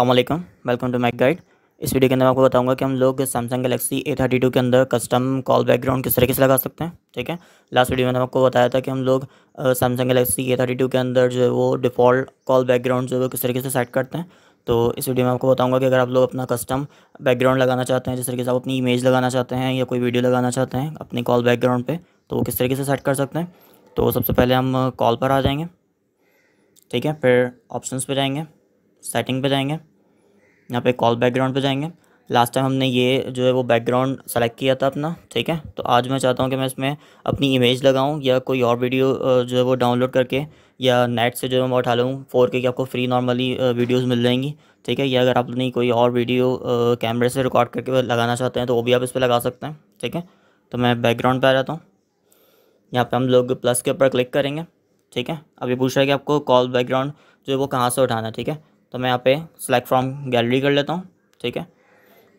अल्लाम welcome to my guide इस video के अंदर मैं आपको बताऊंगा कि हम लोग Samsung Galaxy A thirty two के अंदर कस्टम कॉल बैकग्राउंड किस तरीके से लगा सकते हैं ठीक है लास्ट वीडियो में आपको बताया था कि हम लोग Samsung Galaxy A thirty two के अंदर जो है वो डिफ़ॉल्ट कॉल बैकग्राउंड जो है वो किस तरीके से सेट करते हैं तो इस वीडियो में आपको बताऊंगा कि अगर आप लोग अपना कस्टम बैकग्राउंड लगाना चाहते हैं जिस तरीके से आप अपनी इमेज लगाना चाहते हैं या कोई वीडियो लगाना चाहते हैं अपने कॉल बैकग्राउंड पर तो वो किस तरीके से सेट कर सकते हैं तो सबसे पहले हम कॉल पर आ जाएंगे ठीक है फिर ऑप्शंस पे जाएंगे सेटिंग पे जाएंगे यहाँ पे कॉल बैकग्राउंड पे जाएंगे लास्ट टाइम हमने ये जो है वो बैकग्राउंड सेलेक्ट किया था अपना ठीक है तो आज मैं चाहता हूँ कि मैं इसमें अपनी इमेज लगाऊँ या कोई और वीडियो जो है वो डाउनलोड करके या नेट से जो है मैं उठा लूँ फोर के आपको फ्री नॉर्मली वीडियोज़ मिल जाएंगी ठीक है या अगर आपने कोई और वीडियो कैमरे से रिकॉर्ड करके लगाना चाहते हैं तो वो भी आप इस पर लगा सकते हैं ठीक है तो मैं बैकग्राउंड पर आ जाता हूँ यहाँ पर हम लोग प्लस के ऊपर क्लिक करेंगे ठीक है अभी पूछ रहा है कि आपको कॉल बैकग्राउंड जो है वो कहाँ से उठाना है ठीक है तो मैं यहाँ पे सेलेक्ट फ्रॉम गैलरी कर लेता हूँ ठीक है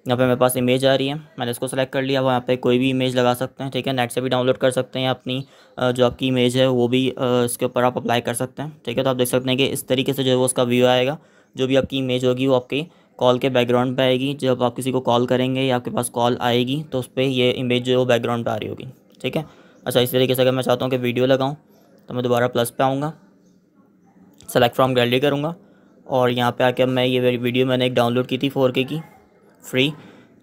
यहाँ पे मेरे पास इमेज आ रही है मैंने इसको सेलेक्ट कर लिया यहाँ पे कोई भी इमेज लगा सकते हैं ठीक है नेट से भी डाउनलोड कर सकते हैं अपनी जो आपकी इमेज है वो भी इसके ऊपर आप अप्लाई कर सकते हैं ठीक है तो आप देख सकते हैं कि इस तरीके से जो है वो उसका व्यू आएगा जो भी आपकी इमेज होगी वो आपकी कॉल के बैकग्राउंड पर आएगी जब आप किसी को कॉल करेंगे या आपके पास कॉल आएगी तो उस पर ये इमेज जो है वो बैकग्राउंड पर आ रही होगी ठीक है अच्छा इस तरीके से अगर मैं चाहता हूँ कि वीडियो लगाऊँ तो मैं दोबारा प्लस पर आऊँगा सेलेक्ट फ्रॉम गैलरी करूँगा और यहाँ पे आके मैं ये वीडियो मैंने एक डाउनलोड की थी फोर के की फ्री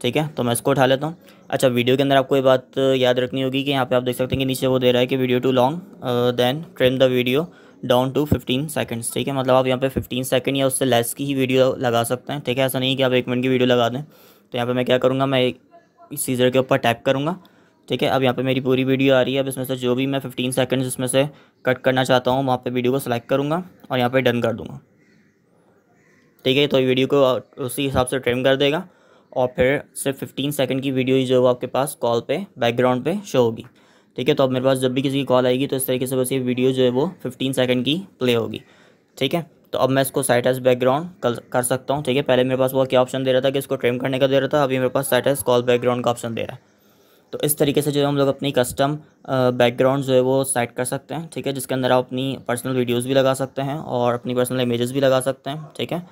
ठीक है तो मैं इसको उठा लेता हूँ अच्छा वीडियो के अंदर आपको ये बात याद रखनी होगी कि यहाँ पे आप देख सकते हैं कि नीचे वो दे रहा है कि video too long then trim the video down to fifteen seconds ठीक है मतलब आप यहाँ पे फिफ्टीन सेकेंड या उससे लेस की ही वीडियो लगा सकते हैं ठीक है ऐसा नहीं कि आप एक मिनट की वीडियो लगा दें तो यहाँ पर मैं क्या करूँगा मैं सीजर के ऊपर टैप करूँगा ठीक है अब यहाँ पे मेरी पूरी वीडियो आ रही है अब इसमें से जो भी मैं 15 सेकंड्स इसमें से कट करना चाहता हूँ वहाँ पे वीडियो को सेलेक्ट करूँगा और यहाँ पे डन कर दूँगा ठीक है तो वीडियो को उसी हिसाब से ट्रिम कर देगा और फिर सिर्फ फिफ्टीन सेकेंड की वीडियो ही जो आपके पास कॉल पर बैकग्राउंड पर शो होगी ठीक है तो अब मेरे पास जब भी किसी की कॉल आएगी तो इस तरीके से बस ये वीडियो जो है वो फिफ्टीन सेकेंड की प्ले होगी ठीक है तो अब मैं इसको साइट एज बैकग्राउंड कर, कर सकता हूँ ठीक है पहले मेरे पास वो क्या ऑप्शन दे रहा था कि इसको ट्रेम करने का दे रहा था अभी मेरे पास साइट एज कॉल बैकग्राउंड का ऑप्शन दे रहा है तो इस तरीके से जो है हम लोग अपनी कस्टम बैकग्राउंड जो है वो सेट कर सकते हैं ठीक है जिसके अंदर आप अपनी पर्सनल वीडियोज़ भी लगा सकते हैं और अपनी पर्सनल इमेज़ भी लगा सकते हैं ठीक है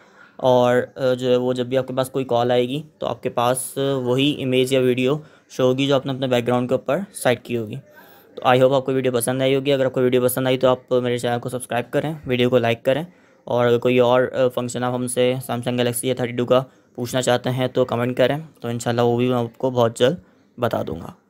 और जो है वो जब भी आपके पास कोई कॉल आएगी तो आपके पास वही इमेज या वीडियो शो होगी जो आपने अपने बैकग्राउंड के ऊपर साइड की होगी तो आई होप आपको वीडियो पसंद आई होगी अगर आपको वीडियो पसंद आई तो आप मेरे चैनल को सब्सक्राइब करें वीडियो को लाइक करें और अगर कोई और फंक्शन आप हमसे सैमसंग गलेक्सी या थर्टी का पूछना चाहते हैं तो कमेंट करें तो इंशाल्लाह वो भी मैं आपको बहुत जल्द बता दूंगा